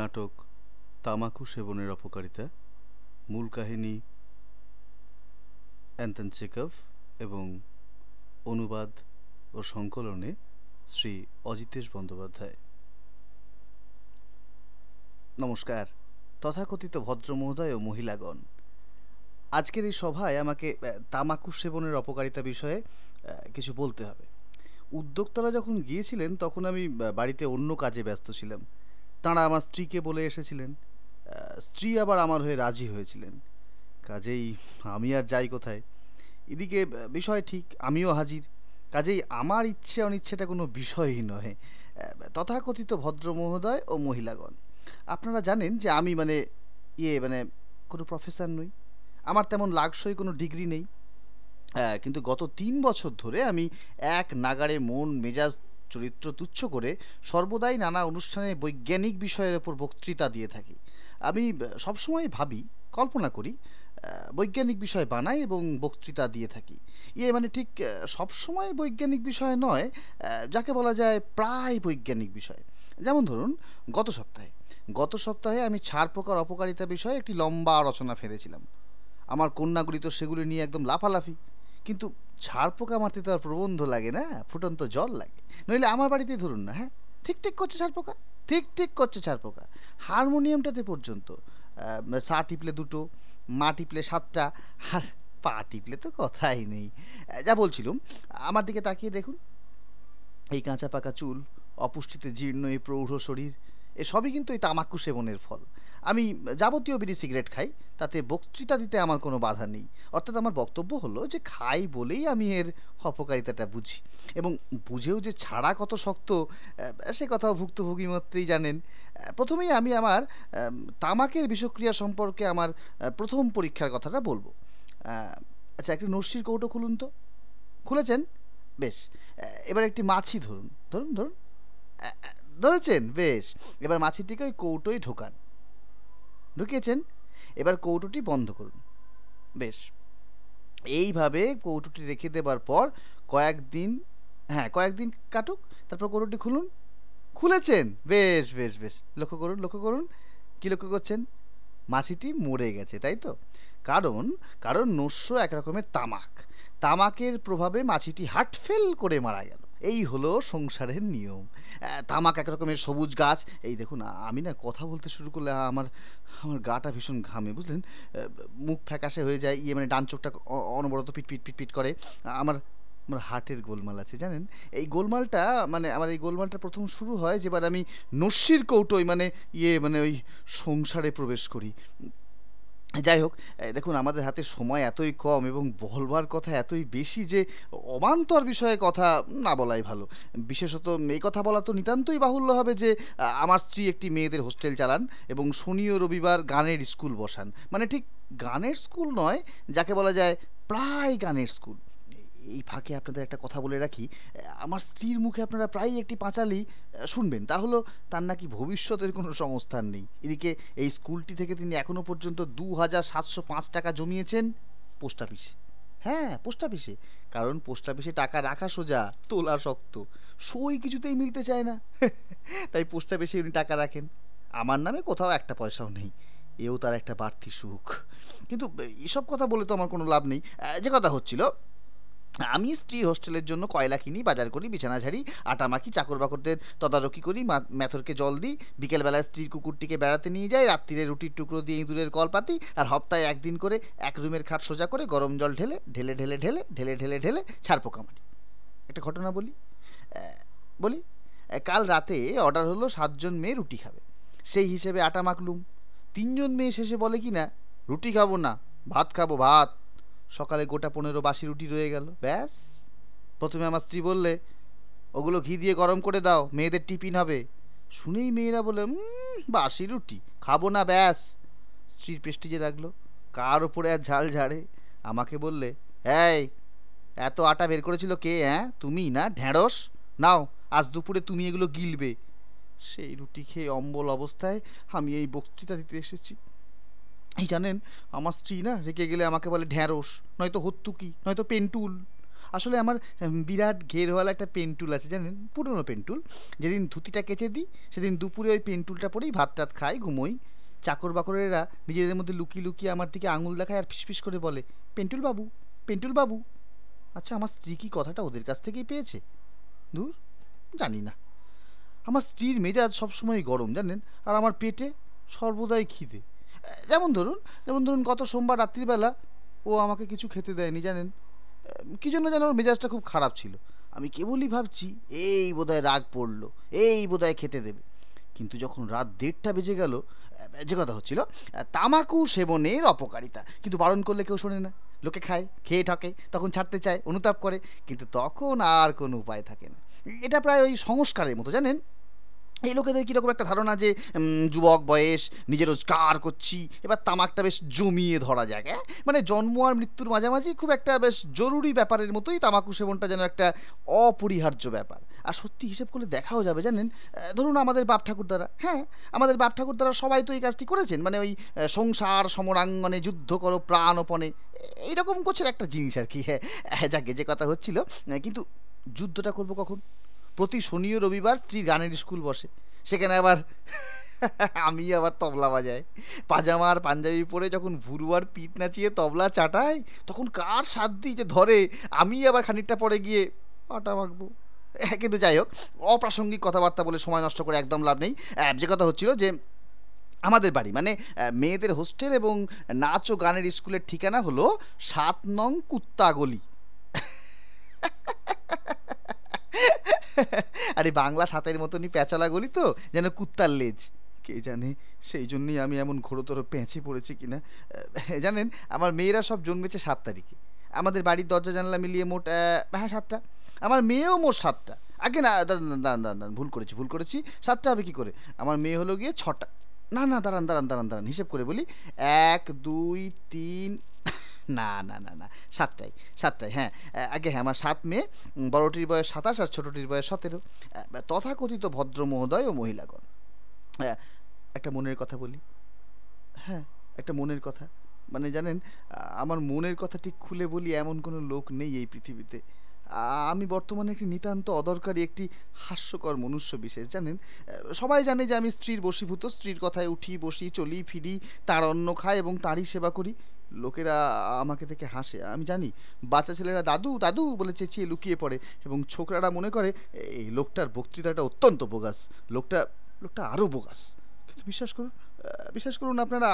নাটক তামাকু সেবনের অপকারিতা মূল কাহিনী অ্যান্টন চেকভ এবং অনুবাদ ও সংকলনে শ্রী অজিতেশ বন্দ্যোপাধ্যায় নমস্কার তথাকথিত ভদ্রমহোদয় ও মহিলাগণ আজকের এই সভায় আমাকে তামাকু সেবনের অপকারিতা বিষয়ে কিছু বলতে হবে উদ্যোক্তারা যখন গিয়েছিলেন তখন আমি বাড়িতে অন্য কাজে ব্যস্ত ছিলাম তাঁরা আমার স্ত্রীকে বলে এসেছিলেন স্ত্রী আবার আমার হয়ে রাজি হয়েছিলেন কাজেই আমি আর যাই কোথায় এদিকে বিষয় ঠিক আমিও হাজির কাজেই আমার ইচ্ছে অনিচ্ছেটা কোনো বিষয়ই নহে তথাকথিত ভদ্র মহোদয় ও মহিলাগণ আপনারা জানেন যে আমি মানে ইয়ে মানে কোনো প্রফেসর নই আমার তেমন লাগসই কোনো ডিগ্রি নেই কিন্তু গত তিন বছর ধরে আমি এক নাগারে মন মেজাজ চরিত্র তুচ্ছ করে সর্বদাই নানা অনুষ্ঠানে বৈজ্ঞানিক বিষয়ের ওপর বক্তৃতা দিয়ে থাকি আমি সবসময় ভাবি কল্পনা করি বৈজ্ঞানিক বিষয় বানাই এবং বক্তৃতা দিয়ে থাকি ইয়ে মানে ঠিক সবসময় বৈজ্ঞানিক বিষয় নয় যাকে বলা যায় প্রায় বৈজ্ঞানিক বিষয় যেমন ধরুন গত সপ্তাহে গত সপ্তাহে আমি ছাড় প্রকার অপকারিতা বিষয়ে একটি লম্বা রচনা ফেলেছিলাম আমার কন্যাগুলি তো সেগুলি নিয়ে একদম লাফালাফি কিন্তু ছাড় পোকা মারতে তো আর প্রবন্ধ লাগে না ফুটন্ত জল লাগে নইলে আমার বাড়িতেই ধরুন না হ্যাঁ ঠিক ঠিক করছে ছাড় পোকা ঠিক ঠিক করছে ছাড় পোকা হারমোনিয়ামটাতে পর্যন্ত সা টিপলে দুটো মা টিপলে সাতটা আর পা টিপলে তো কথাই নেই যা বলছিলুম আমার দিকে তাকিয়ে দেখুন এই কাঁচা পাকা চুল অপুষ্টিতে জীর্ণ এই প্রৌঢ় শরীর এসবই কিন্তু এই তামাকু সেবনের ফল আমি যাবতীয় বিড়ি সিগারেট খাই তাতে বক্তৃতা দিতে আমার কোনো বাধা নেই অর্থাৎ আমার বক্তব্য হলো যে খাই বলেই আমি এর অপকারিতাটা বুঝি এবং বুঝেও যে ছাড়া কত শক্ত সে কথাও ভুক্তভোগী মাত্রেই জানেন প্রথমেই আমি আমার তামাকের বিষক্রিয়া সম্পর্কে আমার প্রথম পরীক্ষার কথাটা বলবো আচ্ছা একটি নস্যির কৌটো খুলুন তো খুলেছেন বেশ এবার একটি মাছি ধরুন ধরুন ধরুন ধরেছেন বেশ এবার মাছিটিকে ওই কৌটোয় ঢোকান ঢুকিয়েছেন এবার কৌটোটি বন্ধ করুন বেশ এইভাবে কৌটোটি রেখে দেবার পর কয়েকদিন হ্যাঁ কয়েকদিন কাটুক তারপর কৌটোটি খুলুন খুলেছেন বেশ বেশ বেশ লক্ষ্য করুন লক্ষ্য করুন কি লক্ষ্য করছেন মাছিটি মরে গেছে তাই তো কারণ কারণ নস্য এক রকমের তামাক তামাকের প্রভাবে মাছিটি হার্টফেল করে মারা গেল এই হলো সংসারের নিয়ম তামাক এক রকমের সবুজ গাছ এই দেখুন আমি না কথা বলতে শুরু করলে আমার আমার গাটা ভীষণ ঘামে বুঝলেন মুখ ফ্যাকাশে হয়ে যায় ইয়ে মানে ডান চোখটা অনবরত পিট পিট পিট পিট করে আমার আমার হার্টের গোলমাল আছে জানেন এই গোলমালটা মানে আমার এই গোলমালটা প্রথম শুরু হয় যেবার আমি নস্যির কৌটোয় মানে ইয়ে মানে ওই সংসারে প্রবেশ করি যাই হোক দেখুন আমাদের হাতে সময় এতই কম এবং বলবার কথা এতই বেশি যে অবান্তর বিষয়ে কথা না বলাই ভালো বিশেষত এই কথা বলা তো নিতান্তই বাহুল্য হবে যে আমার স্ত্রী একটি মেয়েদের হোস্টেল চালান এবং শনি ও রবিবার গানের স্কুল বসান মানে ঠিক গানের স্কুল নয় যাকে বলা যায় প্রায় গানের স্কুল এই ফাঁকে আপনাদের একটা কথা বলে রাখি আমার স্ত্রীর মুখে আপনারা প্রায়ই একটি পাঁচালি শুনবেন তা হলো তার নাকি ভবিষ্যতের কোনো সংস্থান নেই এদিকে এই স্কুলটি থেকে তিনি এখনও পর্যন্ত দু হাজার সাতশো পাঁচ টাকা জমিয়েছেন পোস্ট অফিসে হ্যাঁ পোস্ট অফিসে কারণ পোস্ট অফিসে টাকা রাখা সোজা তোলা শক্ত সই কিছুতেই মিলতে চায় না তাই পোস্ট অফিসে উনি টাকা রাখেন আমার নামে কোথাও একটা পয়সাও নেই এও তার একটা বাড়তি সুখ কিন্তু এসব কথা বলে তো আমার কোনো লাভ নেই যে কথা হচ্ছিল আমি স্ত্রী হোস্টেলের জন্য কয়লা কিনি বাজার করি বিছানা ঝাড়ি আটা মাখি চাকর বাকরদের তদারকি করি মেথরকে জল দিই বিকেলবেলায় স্ত্রীর কুকুরটিকে বেড়াতে নিয়ে যাই রাত্রিরে রুটির টুকরো দিয়ে ইঁদুরের কল পাতি আর হপ্তায় একদিন করে এক রুমের খাট সোজা করে গরম জল ঢেলে ঢেলে ঢেলে ঢেলে ঢেলে ঢেলে ঢেলে পোকা মারি একটা ঘটনা বলি বলি কাল রাতে অর্ডার হলো সাতজন মেয়ে রুটি খাবে সেই হিসেবে আটা মাখলুম তিনজন মেয়ে শেষে বলে কি না রুটি খাবো না ভাত খাবো ভাত সকালে গোটা পনেরো বাসি রুটি রয়ে গেল ব্যাস প্রথমে আমার স্ত্রী বললে ওগুলো ঘি দিয়ে গরম করে দাও মেয়েদের টিফিন হবে শুনেই মেয়েরা বলে বাসি রুটি খাবো না ব্যাস স্ত্রীর যে লাগলো কার ওপরে আর ঝাল ঝাড়ে আমাকে বললে এই এত আটা বের করেছিল কে হ্যাঁ তুমি না ঢ্যাঁড়স নাও আজ দুপুরে তুমি এগুলো গিলবে সেই রুটি খেয়ে অম্বল অবস্থায় আমি এই বক্তৃতা দিতে এসেছি এই জানেন আমার স্ত্রী না রেগে গেলে আমাকে বলে ঢ্যাঁড়স নয়তো হত্তুকি নয়তো পেন্টুল আসলে আমার বিরাট ঘেরওয়ালা একটা পেন্টুল আছে জানেন পুরনো পেন্টুল যেদিন ধুতিটা কেচে দিই সেদিন দুপুরে ওই পেন্টুলটা পরেই ভাত টাত খাই ঘুমোই চাকর বাকরেরা নিজেদের মধ্যে লুকিয়ে লুকিয়ে আমার দিকে আঙুল দেখায় আর ফিসফিস করে বলে পেন্টুল বাবু পেন্টুল বাবু আচ্ছা আমার স্ত্রী কি কথাটা ওদের কাছ থেকেই পেয়েছে দূর জানি না আমার স্ত্রীর মেজাজ সবসময় গরম জানেন আর আমার পেটে সর্বদাই খিদে যেমন ধরুন যেমন ধরুন গত সোমবার রাত্রিবেলা ও আমাকে কিছু খেতে দেয়নি জানেন কি জন্য যেন ওর মেজাজটা খুব খারাপ ছিল আমি কেবলই ভাবছি এই বোধহয় রাগ পড়লো এই বোধহয় খেতে দেবে কিন্তু যখন রাত দেড়টা বেজে গেল যে কথা হচ্ছিল তামাকু সেবনের অপকারিতা কিন্তু বারণ করলে কেউ শোনে না লোকে খায় খেয়ে ঠকে তখন ছাড়তে চায় অনুতাপ করে কিন্তু তখন আর কোনো উপায় থাকে না এটা প্রায় ওই সংস্কারের মতো জানেন এই লোকেদের কীরকম একটা ধারণা যে যুবক বয়স নিজে রোজগার করছি এবার তামাকটা বেশ জমিয়ে ধরা যাক হ্যাঁ মানে জন্ম আর মৃত্যুর মাঝামাঝি খুব একটা বেশ জরুরি ব্যাপারের মতোই তামাকু সেবনটা যেন একটা অপরিহার্য ব্যাপার আর সত্যি হিসেব করলে দেখাও যাবে জানেন ধরুন আমাদের বাপ ঠাকুরদারা হ্যাঁ আমাদের বাপ ঠাকুরদারা সবাই তো এই কাজটি করেছেন মানে ওই সংসার সমরাঙ্গনে যুদ্ধ করো প্রাণপণে এইরকম করছে একটা জিনিস আর কি হ্যাঁ, হ্যাঁ যাকে যে কথা হচ্ছিল কিন্তু যুদ্ধটা করবো কখন প্রতি শনি ও রবিবার স্ত্রীর গানের স্কুল বসে সেখানে আবার আমি আবার তবলা বাজাই পাজামা আর পাঞ্জাবি পরে যখন ভুরুয়ার পিঠ নাচিয়ে তবলা চাটাই তখন কার সাধ্যি যে ধরে আমি আবার খানিকটা পরে গিয়ে আটা মাখবো হ্যাঁ, কিন্তু যাই হোক অপ্রাসঙ্গিক কথাবার্তা বলে সময় নষ্ট করে একদম লাভ নেই যে কথা হচ্ছিল যে আমাদের বাড়ি মানে মেয়েদের হোস্টেল এবং নাচ ও গানের স্কুলের ঠিকানা হলো সাত নং কুত্তাগলি আরে বাংলা সাতের মতনই প্যাঁচালা গলি তো যেন কুত্তার লেজ কে জানে সেই জন্যই আমি এমন ঘোরোতর পেঁচে পড়েছি কিনা জানেন আমার মেয়েরা সব জন্মেছে সাত তারিখে আমাদের বাড়ির দরজা জানলা মিলিয়ে মোট হ্যাঁ সাতটা আমার মেয়েও মোট সাতটা আগে না দাঁড়ান ভুল করেছি ভুল করেছি সাতটা হবে কী করে আমার মেয়ে হলো গিয়ে ছটা না না দাঁড়ান দাঁড়ান দাঁড়ান দাঁড়ান হিসেব করে বলি এক দুই তিন না না না না সাতটাই সাতটাই হ্যাঁ আগে হ্যাঁ আমার সাত মেয়ে বড়টির বয়স সাতাশ আর ছোটটির বয়স সতেরো তথাকথিত ভদ্র মহোদয় ও মহিলাগণ একটা মনের কথা বলি হ্যাঁ একটা মনের কথা মানে জানেন আমার মনের কথা ঠিক খুলে বলি এমন কোনো লোক নেই এই পৃথিবীতে আমি বর্তমানে একটি নিতান্ত অদরকারি একটি হাস্যকর মনুষ্য বিশেষ জানেন সবাই জানে যে আমি স্ত্রীর বশীভূত স্ত্রীর কথায় উঠি বসি চলি ফিরি তার অন্ন খাই এবং তারই সেবা করি লোকেরা আমাকে দেখে হাসে আমি জানি বাচ্চা ছেলেরা দাদু দাদু বলে চেঁচিয়ে লুকিয়ে পড়ে এবং ছোকরারা মনে করে এই লোকটার বক্তৃতাটা অত্যন্ত বোগাস লোকটা লোকটা আরও বোগাস কিন্তু বিশ্বাস করুন বিশ্বাস করুন আপনারা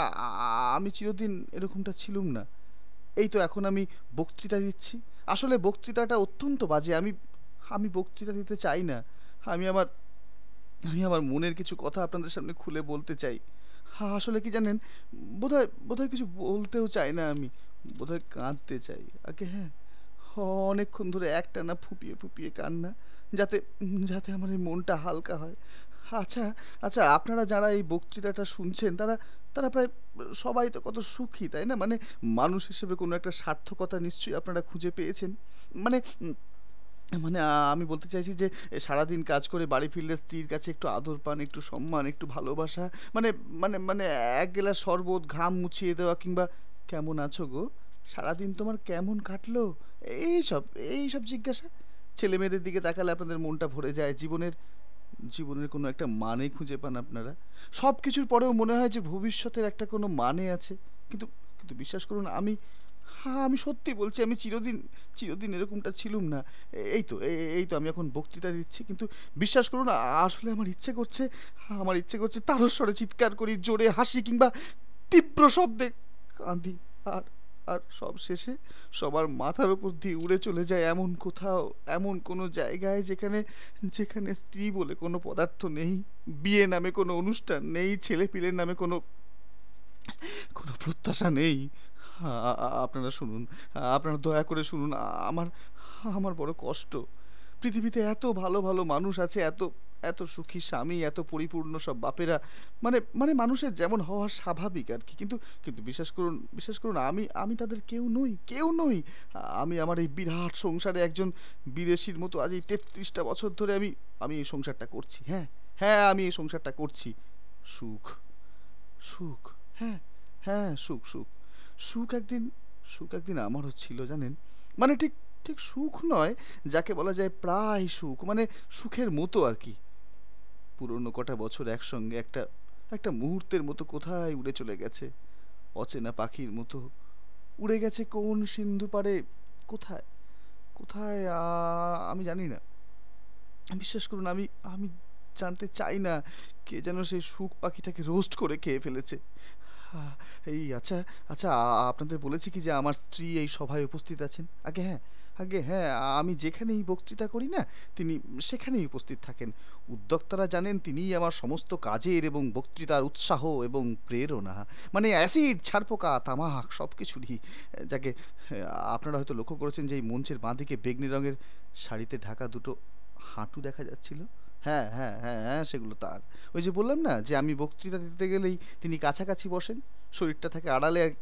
আমি চিরদিন এরকমটা ছিলুম না এই তো এখন আমি বক্তৃতা দিচ্ছি আসলে বক্তৃতাটা অত্যন্ত বাজে আমি আমি বক্তৃতা দিতে চাই না আমি আমার আমি আমার মনের কিছু কথা আপনাদের সামনে খুলে বলতে চাই আসলে কি জানেন বোধহয় বোধহয় কিছু বলতেও চাই না আমি বোধহয় কাঁদতে চাই আগে হ্যাঁ অনেকক্ষণ ধরে না ফুপিয়ে ফুপিয়ে কান্না যাতে যাতে আমার এই মনটা হালকা হয় আচ্ছা আচ্ছা আপনারা যারা এই বক্তৃতাটা শুনছেন তারা তারা প্রায় সবাই তো কত সুখী তাই না মানে মানুষ হিসেবে কোনো একটা সার্থকতা নিশ্চয়ই আপনারা খুঁজে পেয়েছেন মানে মানে আমি বলতে চাইছি যে সারাদিন কাজ করে বাড়ি ফিরলে স্ত্রীর কাছে একটু আদর পান একটু সম্মান একটু ভালোবাসা মানে মানে মানে এক গেলা শরবত ঘাম মুছিয়ে দেওয়া কিংবা কেমন আছো গো সারাদিন তোমার কেমন কাটলো এইসব এইসব জিজ্ঞাসা ছেলে মেয়েদের দিকে তাকালে আপনাদের মনটা ভরে যায় জীবনের জীবনের কোনো একটা মানে খুঁজে পান আপনারা সব কিছুর পরেও মনে হয় যে ভবিষ্যতের একটা কোনো মানে আছে কিন্তু কিন্তু বিশ্বাস করুন আমি হ্যাঁ আমি সত্যি বলছি আমি চিরদিন চিরদিন এরকমটা ছিলুম না এই তো এই তো আমি এখন বক্তৃতা দিচ্ছি কিন্তু বিশ্বাস করুন আসলে আমার ইচ্ছে করছে হ্যাঁ, আমার ইচ্ছে করছে তারস্বরে চিৎকার করি জোরে হাসি কিংবা তীব্র শব্দে কাঁদি আর আর সব শেষে সবার মাথার উপর দিয়ে উড়ে চলে যায় এমন কোথাও এমন কোনো জায়গায় যেখানে যেখানে স্ত্রী বলে কোনো পদার্থ নেই বিয়ে নামে কোনো অনুষ্ঠান নেই ছেলেপিলের নামে কোনো কোনো প্রত্যাশা নেই আপনারা শুনুন আপনারা দয়া করে শুনুন আমার আমার বড় কষ্ট পৃথিবীতে এত ভালো ভালো মানুষ আছে এত এত সুখী স্বামী এত পরিপূর্ণ সব বাপেরা মানে মানে মানুষের যেমন হওয়া স্বাভাবিক আর কি কিন্তু কিন্তু বিশ্বাস করুন বিশ্বাস করুন আমি আমি তাদের কেউ নই কেউ নই আমি আমার এই বিরাট সংসারে একজন বিদেশির মতো আজ এই তেত্রিশটা বছর ধরে আমি আমি এই সংসারটা করছি হ্যাঁ হ্যাঁ আমি এই সংসারটা করছি সুখ সুখ হ্যাঁ হ্যাঁ সুখ সুখ সুখ একদিন সুখ একদিন আমারও ছিল জানেন মানে ঠিক ঠিক সুখ নয় যাকে বলা যায় প্রায় সুখ মানে সুখের মতো আর কি পুরনো কটা বছর একসঙ্গে একটা একটা মুহূর্তের মতো কোথায় উড়ে চলে গেছে অচেনা পাখির মতো উড়ে গেছে কোন সিন্ধু পারে কোথায় কোথায় আমি জানি না বিশ্বাস করুন আমি আমি জানতে চাই না কে যেন সেই সুখ পাখিটাকে রোস্ট করে খেয়ে ফেলেছে এই আচ্ছা আচ্ছা আপনাদের বলেছি কি যে আমার স্ত্রী এই সভায় উপস্থিত আছেন আগে হ্যাঁ আগে হ্যাঁ আমি যেখানেই বক্তৃতা করি না তিনি সেখানেই উপস্থিত থাকেন উদ্যোক্তারা জানেন তিনিই আমার সমস্ত কাজের এবং বক্তৃতার উৎসাহ এবং প্রেরণা মানে অ্যাসিড ছাড়পোকা তামাক সব কিছুরই যাকে আপনারা হয়তো লক্ষ্য করেছেন যে এই মঞ্চের বাঁদিকে বেগনি রঙের শাড়িতে ঢাকা দুটো হাঁটু দেখা যাচ্ছিল হ্যাঁ হ্যাঁ হ্যাঁ হ্যাঁ সেগুলো তার ওই যে বললাম না যে আমি বক্তৃতা দিতে গেলেই তিনি কাছাকাছি বসেন শরীরটা থাকে আড়ালে আর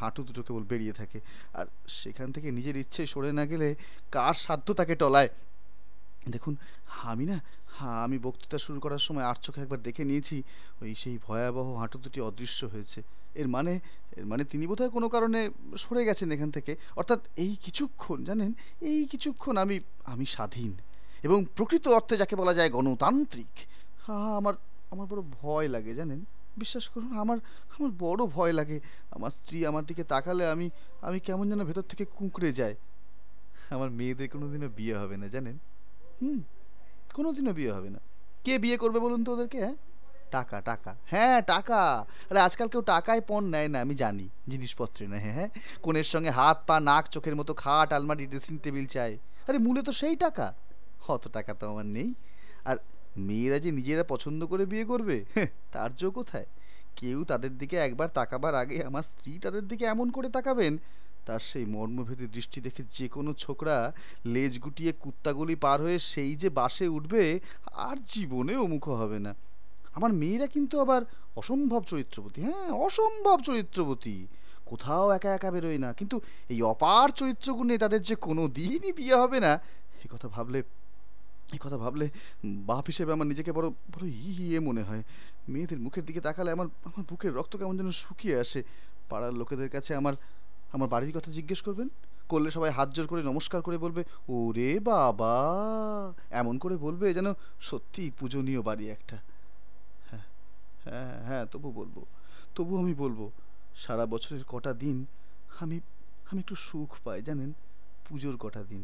হাঁটু দুটো কেবল বেরিয়ে থাকে আর সেখান থেকে নিজের ইচ্ছে সরে না গেলে কার সাধ্য তাকে টলায় দেখুন আমি না হ্যাঁ আমি বক্তৃতা শুরু করার সময় আর চোখে একবার দেখে নিয়েছি ওই সেই ভয়াবহ হাঁটু দুটি অদৃশ্য হয়েছে এর মানে এর মানে তিনি বোধহয় কোনো কারণে সরে গেছেন এখান থেকে অর্থাৎ এই কিছুক্ষণ জানেন এই কিছুক্ষণ আমি আমি স্বাধীন এবং প্রকৃত অর্থে যাকে বলা যায় গণতান্ত্রিক হা আমার আমার বড় ভয় লাগে জানেন বিশ্বাস করুন আমার আমার বড় ভয় লাগে আমার স্ত্রী আমার দিকে তাকালে আমি আমি কেমন যেন ভেতর থেকে কুঁকড়ে যায় আমার মেয়েদের কোনোদিনও বিয়ে হবে না জানেন হুম কোনোদিনও বিয়ে হবে না কে বিয়ে করবে বলুন তো ওদেরকে হ্যাঁ টাকা টাকা হ্যাঁ টাকা আরে আজকাল কেউ টাকায় পণ নেয় না আমি জানি জিনিসপত্রে না হ্যাঁ হ্যাঁ কোনের সঙ্গে হাত পা নাক চোখের মতো খাট আলমারি ড্রেসিং টেবিল চাই আরে মূলে তো সেই টাকা অত টাকা তো আমার নেই আর মেয়েরা যে নিজেরা পছন্দ করে বিয়ে করবে হ্যাঁ, তার জো কোথায় কেউ তাদের দিকে একবার তাকাবার আগে আমার স্ত্রী তাদের দিকে এমন করে তাকাবেন তার সেই মর্মভেদী দৃষ্টি দেখে যে কোনো ছোকরা লেজ গুটিয়ে কুত্তাগুলি পার হয়ে সেই যে বাসে উঠবে আর জীবনে অমুখ হবে না আমার মেয়েরা কিন্তু আবার অসম্ভব চরিত্রপতি হ্যাঁ অসম্ভব চরিত্রপতি কোথাও একা একা বেরোয় না কিন্তু এই অপার চরিত্রগুণে তাদের যে কোনো দিনই বিয়ে হবে না এ কথা ভাবলে এই কথা ভাবলে বাপ হিসেবে আমার নিজেকে বড় বড় ইয়ে মনে হয় মেয়েদের মুখের দিকে তাকালে আমার আমার বুকের রক্ত কেমন যেন শুকিয়ে আসে পাড়ার লোকেদের কাছে আমার আমার বাড়ির কথা জিজ্ঞেস করবেন করলে সবাই হাত জোর করে নমস্কার করে বলবে ওরে বাবা এমন করে বলবে যেন সত্যি পূজনীয় বাড়ি একটা হ্যাঁ হ্যাঁ হ্যাঁ তবু বলবো তবু আমি বলবো সারা বছরের কটা দিন আমি আমি একটু সুখ পাই জানেন পুজোর কটা দিন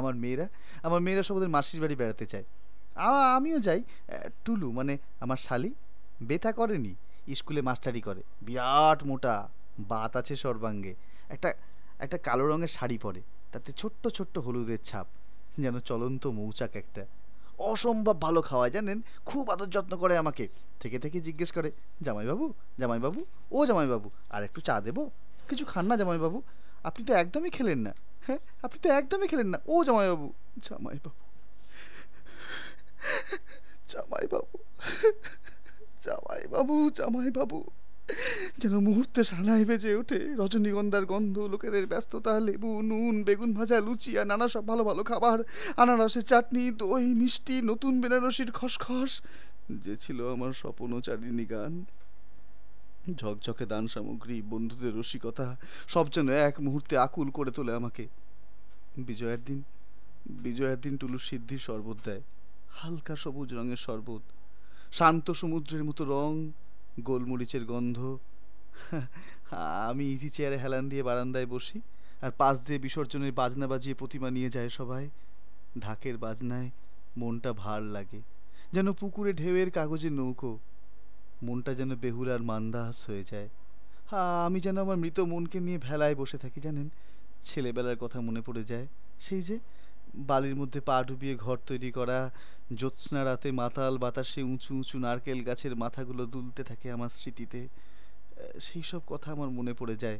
আমার মেয়েরা আমার মেয়েরা সব ওদের মাসির বাড়ি বেড়াতে চায় আমিও যাই টুলু মানে আমার শালি বেথা করেনি স্কুলে মাস্টারি করে বিরাট মোটা বাত আছে সর্বাঙ্গে একটা একটা কালো রঙের শাড়ি পরে তাতে ছোট্ট ছোট্ট হলুদের ছাপ যেন চলন্ত মৌচাক একটা অসম্ভব ভালো খাওয়ায় জানেন খুব আদর যত্ন করে আমাকে থেকে থেকে জিজ্ঞেস করে জামাইবাবু জামাইবাবু ও জামাইবাবু আর একটু চা দেবো কিছু খান না জামাইবাবু আপনি তো একদমই খেলেন না হ্যাঁ আপনি তো একদমই খেলেন না ও জামাইবাবু জামাইবাবু জামাইবাবু জামাইবাবু জামাইবাবু যেন মুহূর্তে সানাই বেজে ওঠে রজনীগন্ধার গন্ধ লোকেদের ব্যস্ততা লেবু নুন বেগুন ভাজা লুচি আর নানা সব ভালো ভালো খাবার আনারসের চাটনি দই মিষ্টি নতুন বেনারসির খসখস যে ছিল আমার স্বপ্নচারিণী গান ঝকঝকে দান সামগ্রী বন্ধুদের রসিকতা সব যেন এক মুহূর্তে আকুল করে তোলে আমাকে বিজয়ার দিন বিজয়ার দিন টুলু সিদ্ধি শরবত দেয় হালকা সবুজ রঙের শরবত শান্ত সমুদ্রের মতো রং গোলমরিচের গন্ধ আমি ইজি চেয়ারে হেলান দিয়ে বারান্দায় বসি আর পাশ দিয়ে বিসর্জনের বাজনা বাজিয়ে প্রতিমা নিয়ে যায় সবাই ঢাকের বাজনায় মনটা ভার লাগে যেন পুকুরে ঢেউয়ের কাগজের নৌকো মনটা যেন বেহুলার মান্দাহাস হয়ে যায় হা আমি যেন আমার মৃত মনকে নিয়ে ভেলায় বসে থাকি জানেন ছেলেবেলার কথা মনে পড়ে যায় সেই যে বালির মধ্যে পা ডুবিয়ে ঘর তৈরি করা জ্যোৎস্না রাতে মাতাল বাতাসে উঁচু উঁচু নারকেল গাছের মাথাগুলো দুলতে থাকে আমার স্মৃতিতে সেই সব কথা আমার মনে পড়ে যায়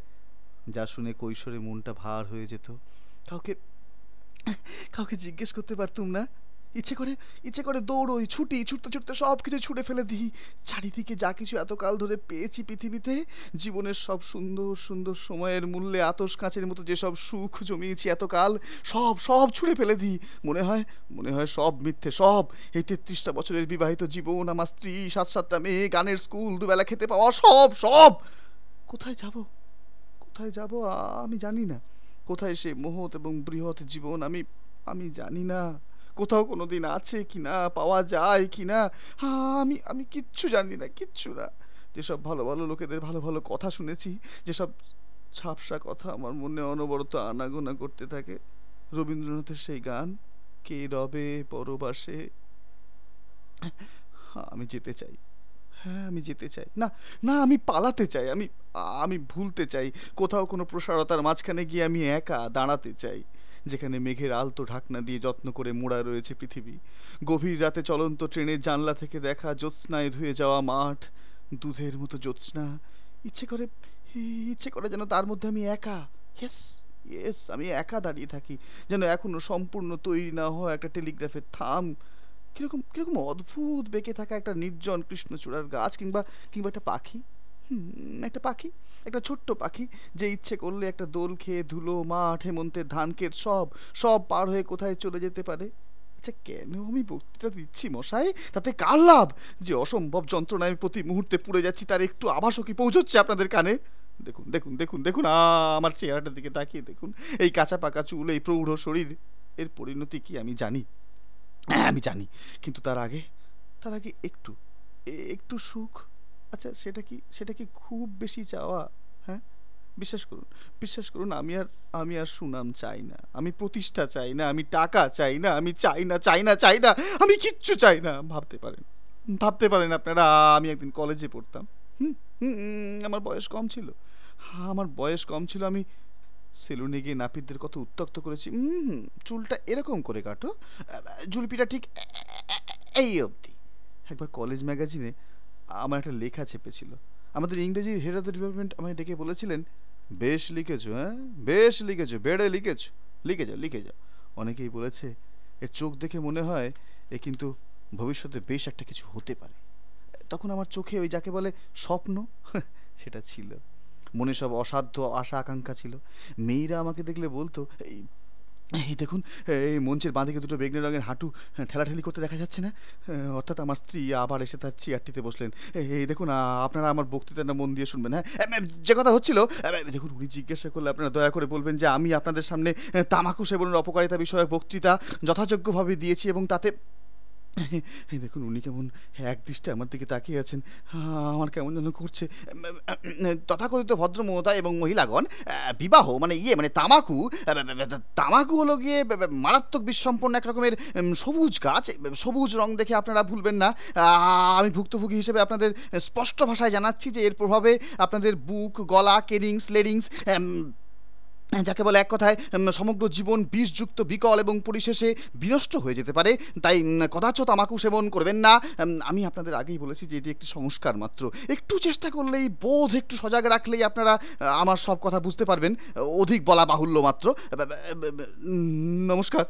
যা শুনে কৈশোরে মনটা ভার হয়ে যেত কাউকে কাউকে জিজ্ঞেস করতে পারতুম না ইচ্ছে করে ইচ্ছে করে দৌড়ই ছুটি ছুটতে ছুটতে সব কিছু ছুটে ফেলে দিই চারিদিকে যা কিছু এতকাল ধরে পেয়েছি পৃথিবীতে জীবনের সব সুন্দর সুন্দর সময়ের মূল্যে আতস কাঁচের মতো যেসব সুখ জমিয়েছি এতকাল সব সব ছুঁড়ে ফেলে দিই মনে হয় মনে হয় সব মিথ্যে সব এই তেত্রিশটা বছরের বিবাহিত জীবন আমার স্ত্রী সাত সাতটা মেয়ে গানের স্কুল দুবেলা খেতে পাওয়া সব সব কোথায় যাব কোথায় যাব আমি জানি না কোথায় সে মহৎ এবং বৃহৎ জীবন আমি আমি জানি না কোথাও কোনো দিন আছে কি না পাওয়া যায় কি না আমি আমি কিচ্ছু জানি না কিচ্ছু না যেসব ভালো ভালো লোকেদের ভালো ভালো কথা শুনেছি যেসব ছাপসা কথা আমার মনে অনবরত আনাগোনা করতে থাকে রবীন্দ্রনাথের সেই গান কে রবে পরবাসে আমি যেতে চাই হ্যাঁ আমি যেতে চাই না না আমি পালাতে চাই আমি আমি ভুলতে চাই কোথাও কোনো প্রসারতার মাঝখানে গিয়ে আমি একা দাঁড়াতে চাই যেখানে মেঘের আলতো ঢাকনা দিয়ে যত্ন করে মোড়া রয়েছে পৃথিবী গভীর রাতে চলন্ত ট্রেনের জানলা থেকে দেখা জ্যোৎস্নায় ধুয়ে যাওয়া মাঠ দুধের মতো জ্যোৎস্না ইচ্ছে করে ইচ্ছে করে যেন তার মধ্যে আমি একা ইয়েস ইয়েস আমি একা দাঁড়িয়ে থাকি যেন এখনও সম্পূর্ণ তৈরি না হওয়া একটা টেলিগ্রাফের থাম কীরকম কীরকম অদ্ভুত বেঁকে থাকা একটা নির্জন কৃষ্ণচূড়ার গাছ কিংবা কিংবা একটা পাখি একটা পাখি একটা ছোট্ট পাখি যে ইচ্ছে করলে একটা দোল খেয়ে ধুলো মাঠ হেমন্তের ক্ষেত সব সব পার হয়ে কোথায় চলে যেতে পারে আচ্ছা কেন আমি বক্তৃতা দিচ্ছি মশাই তাতে কার লাভ যে অসম্ভব যন্ত্রণায় আমি প্রতি মুহূর্তে পুড়ে যাচ্ছি তার একটু আভাসও কি পৌঁছচ্ছে আপনাদের কানে দেখুন দেখুন দেখুন দেখুন আমার চেহারাটার দিকে তাকিয়ে দেখুন এই কাঁচা পাকা চুল এই প্রৌঢ় শরীর এর পরিণতি কি আমি জানি হ্যাঁ আমি জানি কিন্তু তার আগে তার আগে একটু একটু সুখ আচ্ছা সেটা কি সেটা কি খুব বেশি চাওয়া হ্যাঁ বিশ্বাস করুন বিশ্বাস করুন আমি আর আমি আর সুনাম চাই না আমি প্রতিষ্ঠা চাই না আমি টাকা চাই না আমি চাই না চাই না চাই না আমি কিচ্ছু চাই না ভাবতে পারেন ভাবতে পারেন আপনারা আমি একদিন কলেজে পড়তাম হুম আমার বয়স কম ছিল হ্যাঁ, আমার বয়স কম ছিল আমি সেলুনে গিয়ে নাপিতদের কত উত্তক্ত করেছি চুলটা এরকম করে কাটো জুলপিটা ঠিক এই অবধি একবার কলেজ ম্যাগাজিনে আমার একটা লেখা চেপেছিল আমাদের ইংরেজি হেড অফ দ্য ডিপার্টমেন্ট আমায় ডেকে বলেছিলেন বেশ লিখেছো হ্যাঁ বেশ লিখেছো বেড়ে লিখেছো লিখে যাও লিখে যাও অনেকেই বলেছে এর চোখ দেখে মনে হয় এ কিন্তু ভবিষ্যতে বেশ একটা কিছু হতে পারে তখন আমার চোখে ওই যাকে বলে স্বপ্ন সেটা ছিল মনে সব অসাধ্য আশা আকাঙ্ক্ষা ছিল মেয়েরা আমাকে দেখলে বলতো এই দেখুন এই মঞ্চের বাঁদিকে দুটো বেগনে রঙের হাঁটু হ্যাঁ, ঠেলাঠেলি করতে দেখা যাচ্ছে না হ্যাঁ, অর্থাৎ আমার স্ত্রী আবার এসে তার চেয়ারটিতে বসলেন এই দেখুন আপনারা আমার বক্তৃতাটা মন দিয়ে শুনবেন হ্যাঁ যে কথা হচ্ছিল দেখুন উনি জিজ্ঞাসা করলে আপনারা দয়া করে বলবেন যে আমি আপনাদের সামনে তামাকু সেবনের অপকারিতা বিষয়ক বক্তৃতা যথাযোগ্যভাবে দিয়েছি এবং তাতে দেখুন উনি কেমন একদৃষ্টে আমার দিকে তাকিয়ে আছেন আমার কেমন যেন করছে তথাকথিত ভদ্র মমতা এবং মহিলাগণ বিবাহ মানে ইয়ে মানে তামাকু তামাকু হলো গিয়ে মারাত্মক বিষসম্পন্ন এক রকমের সবুজ গাছ সবুজ রং দেখে আপনারা ভুলবেন না আমি ভুক্তভোগী হিসেবে আপনাদের স্পষ্ট ভাষায় জানাচ্ছি যে এর প্রভাবে আপনাদের বুক গলা কেরিংস লেডিংস যাকে বলে এক কথায় সমগ্র জীবন বিষযুক্ত বিকল এবং পরিশেষে বিনষ্ট হয়ে যেতে পারে তাই কদাচ তামাকু সেবন করবেন না আমি আপনাদের আগেই বলেছি যে এটি একটি সংস্কার মাত্র একটু চেষ্টা করলেই বোধ একটু সজাগ রাখলেই আপনারা আমার সব কথা বুঝতে পারবেন অধিক বলা বাহুল্য মাত্র নমস্কার